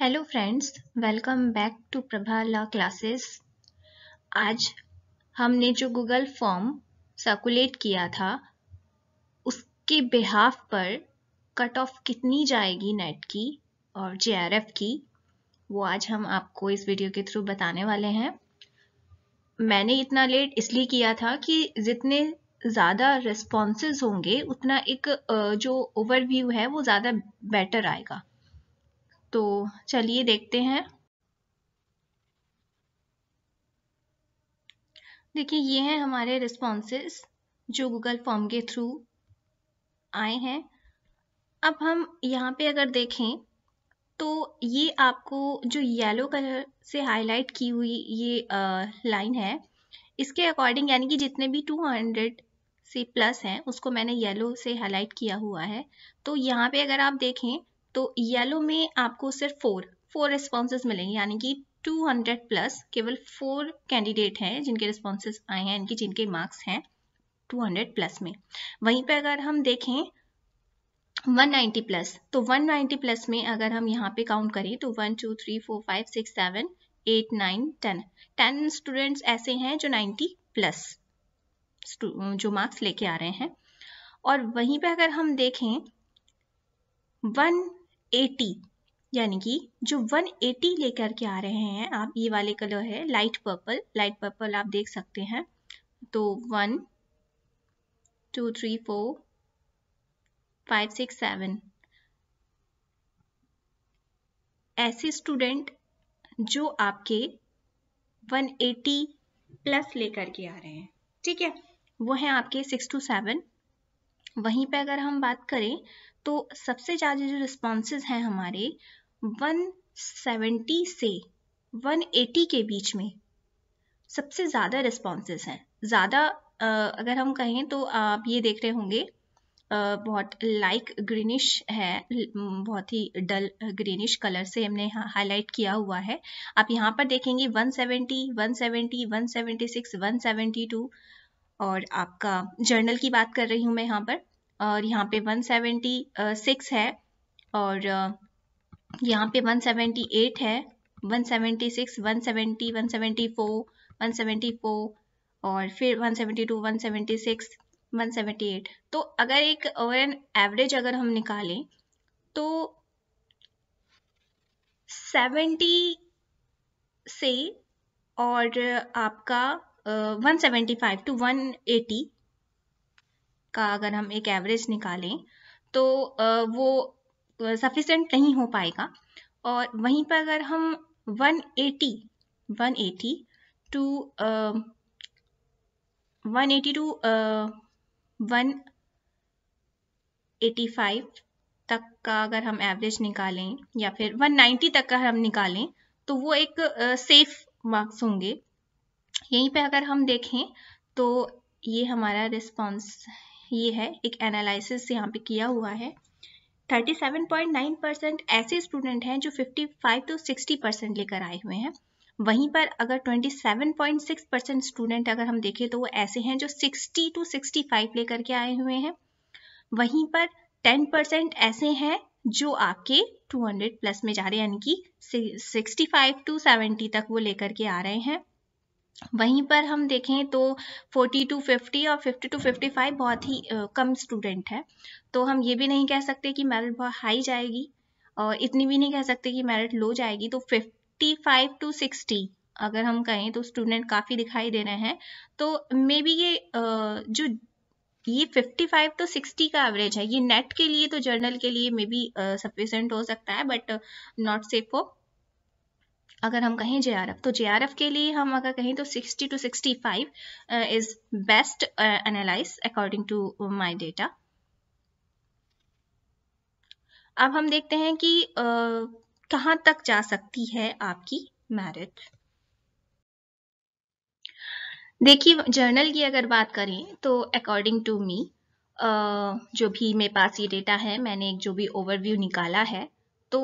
Hello friends welcome back to Prabha law classes आज हमने जो गूगल फॉर्म सर्कुलेट किया था उसके बिहाफ पर कट ऑफ कितनी जाएगी नेट की और जेआरएफ की वो आज हम आपको इस वीडियो के थ्रू बताने वाले हैं मैंने इतना लेट इसलिए किया था कि जितने ज़्यादा रिस्पॉन्सेज होंगे उतना एक जो ओवरव्यू है वो ज़्यादा बेटर आएगा तो चलिए देखते हैं देखिए ये हैं हमारे रिस्पॉन्सेस जो गूगल फॉर्म के थ्रू आए हैं अब हम यहाँ पे अगर देखें तो ये आपको जो येलो कलर से हाईलाइट की हुई ये लाइन है इसके अकॉर्डिंग यानी कि जितने भी 200 से प्लस हैं उसको मैंने येलो से हाईलाइट किया हुआ है तो यहाँ पे अगर आप देखें तो येलो में आपको सिर्फ फोर फोर रिस्पॉन्सेज मिलेंगे यानी कि 200 प्लस केवल फोर कैंडिडेट हैं जिनके रिस्पॉन्सेज आए हैं इनके जिनके मार्क्स हैं 200 प्लस में वहीं पे अगर हम देखें 190 प्लस तो 190 प्लस में अगर हम यहाँ पे काउंट करें तो one two three four five six seven eight nine ten ten students ऐसे हैं जो 90 प्लस जो मार्क्स लेके आ रहे हैं और वहीं पे अगर हम देखें वन एटी यानी कि जो 180 लेकर के आ रहे हैं आप ये वाले कलर है लाइट पर्पल लाइट पर्पल आप देख सकते हैं तो one two three four five six seven ऐसे स्टूडेंट जो आपके 180 प्लस लेकर के आ रहे हैं ठीक है वो है आपके सिक्स टू सेवन वहीं पे अगर हम बात करें तो सबसे ज़्यादा जो रिस्पॉन्सेज हैं हमारे 170 से 180 के बीच में सबसे ज़्यादा रिस्पॉन्सेज हैं ज़्यादा अगर हम कहें तो आप ये देख रहे होंगे बहुत लाइक ग्रीनिश है बहुत ही डल ग्रीनिश कलर से हमने हाईलाइट किया हुआ है आप यहाँ पर देखेंगे 170, 170, 176, 172 और आपका जर्नल की बात कर रही हूँ मैं यहाँ पर और यहाँ पे 176 है और यहाँ पे 178 है 176 170 174 174 और फिर 172 176 178 तो अगर एक ओवर एन एवरेज अगर हम निकालें तो 70 से और आपका uh, 175 टू 180 का अगर हम एक एवरेज निकालें तो वो सफिशेंट नहीं हो पाएगा और वहीं पर अगर हम 180 180 two one eighty two one eighty five तक का अगर हम एवरेज निकालें या फिर 190 तक का हम निकालें तो वो एक सेफ मार्क्स होंगे यहीं पे अगर हम देखें तो ये हमारा रिस्पॉन्स ये है एक एनालिसिस यहाँ पे किया हुआ है 37.9 परसेंट ऐसे स्टूडेंट हैं जो 55 तो 60 परसेंट लेकर आए हुए हैं वहीं पर अगर 27.6 परसेंट स्टूडेंट अगर हम देखें तो वो ऐसे हैं जो 60 टू 65 लेकर के आए हुए हैं वहीं पर 10 परसेंट ऐसे हैं जो आपके 200 प्लस में जा रहे हैं यानी कि 65 टू 70 तक वो लेकर के आ रहे हैं वहीं पर हम देखें तो 40 टू 50 और 50 टू 55 बहुत ही कम स्टूडेंट है तो हम ये भी नहीं कह सकते कि मेरिट बहुत हाई जाएगी और इतनी भी नहीं कह सकते कि मेरिट लो जाएगी तो 55 टू 60 अगर हम कहें तो स्टूडेंट काफ़ी दिखाई दे रहे हैं तो मे बी ये जो ये 55 तो 60 का एवरेज है ये नेट के लिए तो जर्नल के लिए मे बी सफिशेंट हो सकता है बट नॉट सेफ फॉर अगर हम कहें जे तो जे के लिए हम अगर कहें तो 60 to 65 is best analyse according to my data अब हम देखते हैं कि uh, कहाँ तक जा सकती है आपकी मैरिट देखिए जर्नल की अगर बात करें तो अकॉर्डिंग टू मी जो भी मेरे पास ये डेटा है मैंने एक जो भी ओवरव्यू निकाला है तो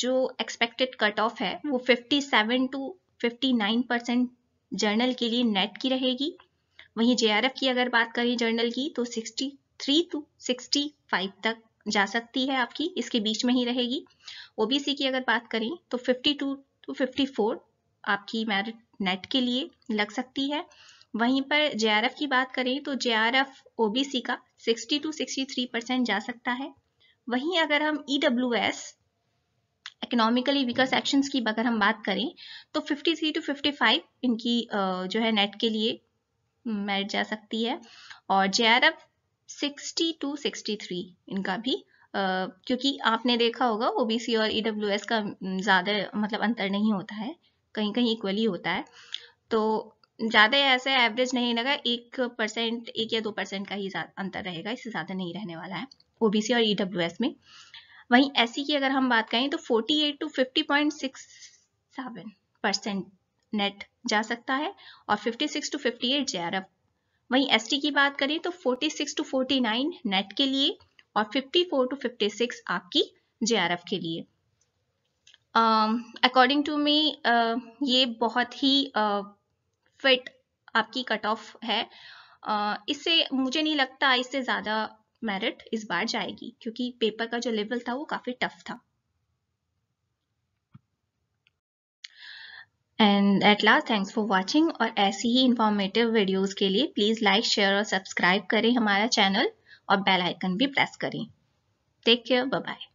जो एक्सपेक्टेड कट ऑफ है हम्म। वो 57 टू 59 परसेंट जर्नल के लिए नेट की रहेगी वहीं जेआरएफ की अगर बात करें जर्नल की तो 63 टू 65 तक जा सकती है आपकी इसके बीच में ही रहेगी ओबीसी की अगर बात करें तो 52 टू 54 आपकी मेरिट नेट के लिए लग सकती है वहीं पर जेआरएफ की बात करें तो जेआरएफ ओबीसी का 60 टू 63 परसेंट जा सकता है वहीं अगर हम EWS e economically weaker sections की अगर हम बात करें तो 53 टू 55 इनकी जो है नेट के लिए मेरिट हम्म, जा सकती है और J R F sixty two 63 इनका भी Uh, क्योंकि आपने देखा होगा ओबीसी और ईडब्ल्यू e का हम्म, ज़्यादा मतलब अंतर नहीं होता है कहीं कहीं इक्वली होता है तो ज़्यादा ऐसा एवरेज नहीं लगा एक परसेंट एक या दो परसेंट का ही अंतर रहेगा इससे ज़्यादा नहीं रहने वाला है ओबीसी और ईडब्ल्यूएस e में वहीं एस की अगर हम बात करें तो 48 टू 50.67 परसेंट नेट जा सकता है और 56 टू 58 जेआरएफ वहीं एस की बात करें तो 46 टू 49 नेट के लिए और 54 टू 56 आपकी जे के लिए अकॉर्डिंग टू मी ये बहुत ही फिट uh, आपकी कट ऑफ है uh, इससे मुझे नहीं लगता इससे ज़्यादा मेरिट इस बार जाएगी क्योंकि पेपर का जो लेवल था वो काफी टफ था and at last thanks for watching और ऐसी ही इंफॉर्मेटिव वीडियोज के लिए प्लीज़ लाइक शेयर और सब्सक्राइब करें हमारा चैनल और बेल आइकन भी प्रेस करें टेक केयर बाय